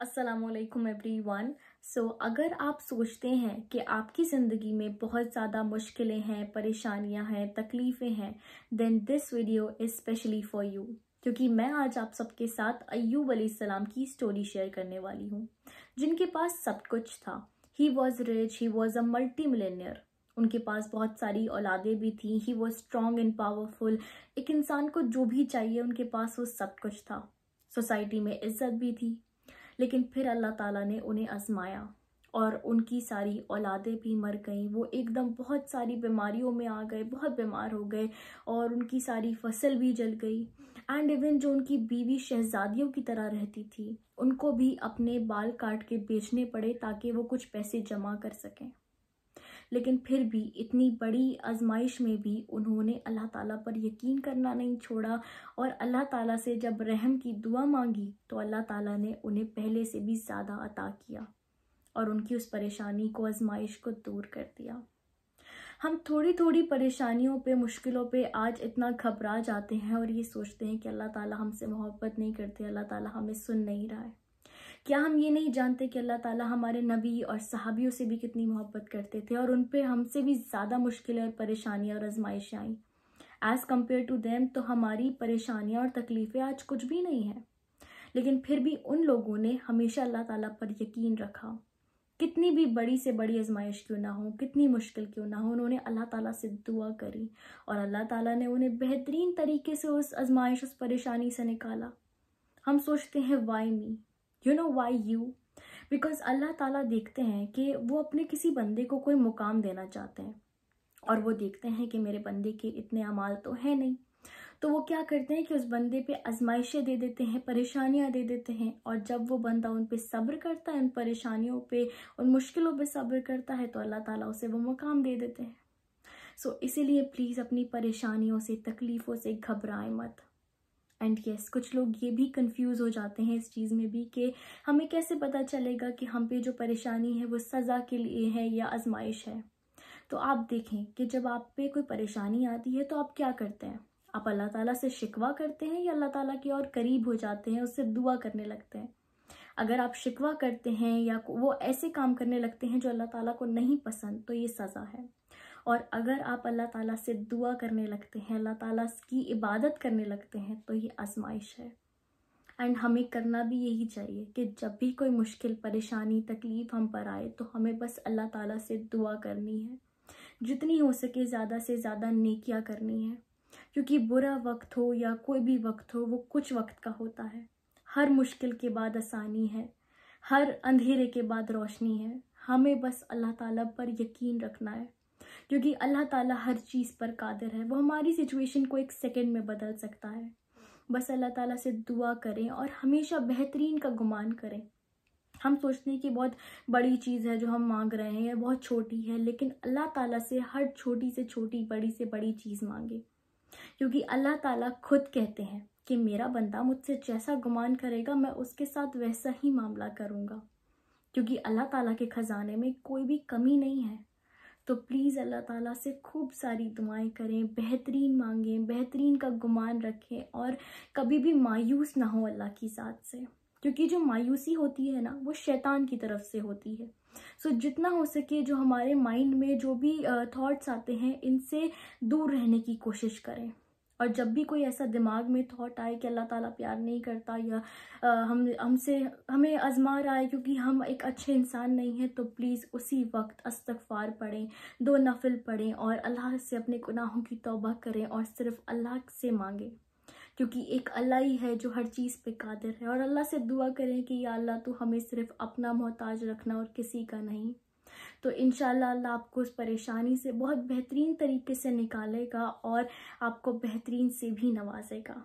Aslam every one so अगर आप सोचते हैं कि आपकी ज़िंदगी में बहुत ज़्यादा मुश्किलें हैं परेशानियां हैं तकलीफ़ें हैं then this video is specially for you क्योंकि मैं आज आप सबके साथ अयूब सलाम की स्टोरी शेयर करने वाली हूँ जिनके पास सब कुछ था he was rich he was a multi millionaire उनके पास बहुत सारी औलादें भी थी he was strong and powerful एक इंसान को जो भी चाहिए उनके पास वो सब कुछ था सोसाइटी में इज्जत भी थी लेकिन फिर अल्लाह ताला ने उन्हें आजमाया और उनकी सारी औलादें भी मर गईं वो एकदम बहुत सारी बीमारियों में आ गए बहुत बीमार हो गए और उनकी सारी फसल भी जल गई एंड इवन जो उनकी बीवी शहजादियों की तरह रहती थी उनको भी अपने बाल काट के बेचने पड़े ताकि वो कुछ पैसे जमा कर सकें लेकिन फिर भी इतनी बड़ी आजमाइश में भी उन्होंने अल्लाह ताला पर यकीन करना नहीं छोड़ा और अल्लाह ताला से जब रहम की दुआ मांगी तो अल्लाह ताला ने उन्हें पहले से भी ज़्यादा अता किया और उनकी उस परेशानी को आजमाइश को दूर कर दिया हम थोड़ी थोड़ी परेशानियों पे मुश्किलों पे आज इतना घबरा जाते हैं और ये सोचते हैं कि अल्लाह ताला हमसे मोहब्बत नहीं करते अल्लाह ताला हमें सुन नहीं रहा है क्या हम ये नहीं जानते कि अल्लाह ताला हमारे नबी और सहाबियों से भी कितनी मोहब्बत करते थे और उन पर हमसे भी ज़्यादा मुश्किलें और परेशानियाँ और आजमाइशें आई एज़ कम्पेयर टू देम तो हमारी परेशानियाँ और तकलीफ़ें आज कुछ भी नहीं हैं लेकिन फिर भी उन लोगों ने हमेशा अल्लाह ताला पर यकीन रखा कितनी भी बड़ी से बड़ी आजमाइश क्यों ना हो कितनी मुश्किल क्यों ना हो उन्होंने अल्लाह ताला से दुआ करी और अल्लाह ताला ने उन्हें बेहतरीन तरीके से उस आजमाइश उस परेशानी से निकाला हम सोचते हैं why me you know why you because Allah Taala देखते हैं कि वो अपने किसी बंदे को कोई मुकाम देना चाहते हैं और वो देखते हैं कि मेरे बंदे के इतने अमाल तो है नहीं तो वो क्या करते हैं कि उस बंदे पे आजमाइशें दे देते हैं परेशानियां दे देते हैं और जब वो बंदा उन पे सब्र करता है उन परेशानियों पे उन मुश्किलों पे सब्र करता है तो अल्लाह ताला उसे वो मुकाम दे देते हैं सो so, इसीलिए प्लीज़ अपनी परेशानियों से तकलीफ़ों से घबराए मत एंड यस yes, कुछ लोग ये भी कंफ्यूज हो जाते हैं इस चीज़ में भी कि हमें कैसे पता चलेगा कि हम पे जो परेशानी है वो सज़ा के लिए है या आजमाइश है तो आप देखें कि जब आप पे कोई परेशानी आती है तो आप क्या करते हैं आप अल्लाह ताला से शिकवा करते हैं या अल्लाह ताला की और करीब हो जाते हैं उससे दुआ करने लगते हैं अगर आप शिकवा करते हैं या वो ऐसे काम करने लगते हैं जो अल्लाह ताला को नहीं पसंद तो ये सज़ा है और अगर आप अल्लाह ताला से दुआ करने लगते हैं अल्लाह ताला की इबादत करने लगते हैं तो ये आजमाइश है एंड हमें करना भी यही चाहिए कि जब भी कोई मुश्किल परेशानी तकलीफ़ हम पर आए तो हमें बस अल्लाह ताला से दुआ करनी है जितनी हो सके ज़्यादा से ज़्यादा नेकियाँ करनी है क्योंकि बुरा वक्त हो या कोई भी वक्त हो वो कुछ वक्त का होता है हर मुश्किल के बाद आसानी है हर अंधेरे के बाद रोशनी है हमें बस अल्लाह ताला पर यकीन रखना है क्योंकि अल्लाह ताला हर चीज़ पर कादिर है वो हमारी सिचुएशन को एक सेकेंड में बदल सकता है बस अल्लाह ताला से दुआ करें और हमेशा बेहतरीन का गुमान करें हम सोचते हैं कि बहुत बड़ी चीज़ है जो हम मांग रहे हैं या बहुत छोटी है लेकिन अल्लाह ताला से हर छोटी से छोटी बड़ी से बड़ी चीज़ मांगे क्योंकि अल्लाह ताला खुद कहते हैं कि मेरा बंदा मुझसे जैसा गुमान करेगा मैं उसके साथ वैसा ही मामला करूँगा क्योंकि अल्लाह ताला के ख़जाने में कोई भी कमी नहीं है तो प्लीज़ अल्लाह ताला से खूब सारी दुआएं करें बेहतरीन मांगें बेहतरीन का गुमान रखें और कभी भी मायूस ना हो अल्लाह की साथ से क्योंकि जो मायूसी होती है ना वो शैतान की तरफ से होती है सो so, जितना हो सके जो हमारे माइंड में जो भी थॉट्स आते हैं इनसे दूर रहने की कोशिश करें और जब भी कोई ऐसा दिमाग में थॉट आए कि अल्लाह ताला प्यार नहीं करता या आ, हम हमसे हमें आजमा रहा है क्योंकि हम एक अच्छे इंसान नहीं हैं तो प्लीज़ उसी वक्त अस्तफार पढ़ें दो नफिल पढ़ें और अल्लाह से अपने गुनाहों की तौबा करें और सिर्फ अल्लाह से मांगें क्योंकि एक अल्लाह ही है जो हर चीज़ पे क़ादर है और अल्लाह से दुआ करें कि या अल्लाह तो हमें सिर्फ अपना मोहताज रखना और किसी का नहीं तो इन अल्लाह आपको उस परेशानी से बहुत बेहतरीन तरीके से निकालेगा और आपको बेहतरीन से भी नवाजेगा